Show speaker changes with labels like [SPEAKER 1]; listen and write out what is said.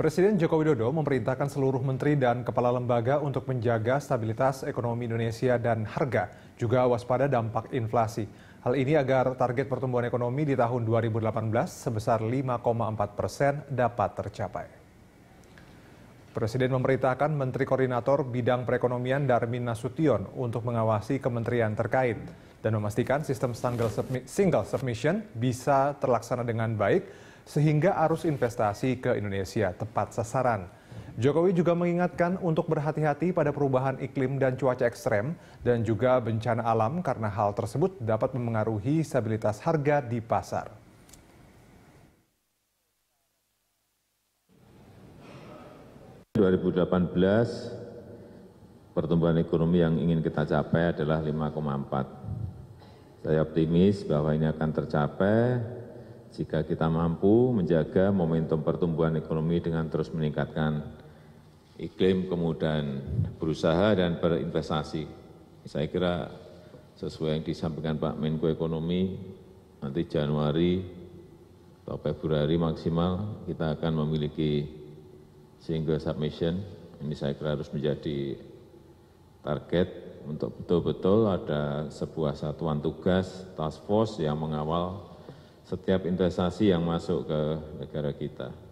[SPEAKER 1] Presiden Joko Widodo memerintahkan seluruh menteri dan kepala lembaga untuk menjaga stabilitas ekonomi Indonesia dan harga, juga waspada dampak inflasi. Hal ini agar target pertumbuhan ekonomi di tahun 2018 sebesar 5,4 persen dapat tercapai. Presiden memerintahkan Menteri Koordinator Bidang Perekonomian Darmin Nasution untuk mengawasi kementerian terkait dan memastikan sistem single submission bisa terlaksana dengan baik sehingga arus investasi ke Indonesia tepat sasaran. Jokowi juga mengingatkan untuk berhati-hati pada perubahan iklim dan cuaca ekstrem dan juga bencana alam karena hal tersebut dapat memengaruhi stabilitas harga di pasar.
[SPEAKER 2] 2018 pertumbuhan ekonomi yang ingin kita capai adalah 5,4. Saya optimis bahwa ini akan tercapai jika kita mampu menjaga momentum pertumbuhan ekonomi dengan terus meningkatkan iklim, kemudian berusaha dan berinvestasi. Saya kira sesuai yang disampaikan Pak Menko Ekonomi, nanti Januari atau Februari maksimal kita akan memiliki single submission. Ini saya kira harus menjadi target untuk betul-betul ada sebuah satuan tugas task force yang mengawal setiap investasi yang masuk ke negara kita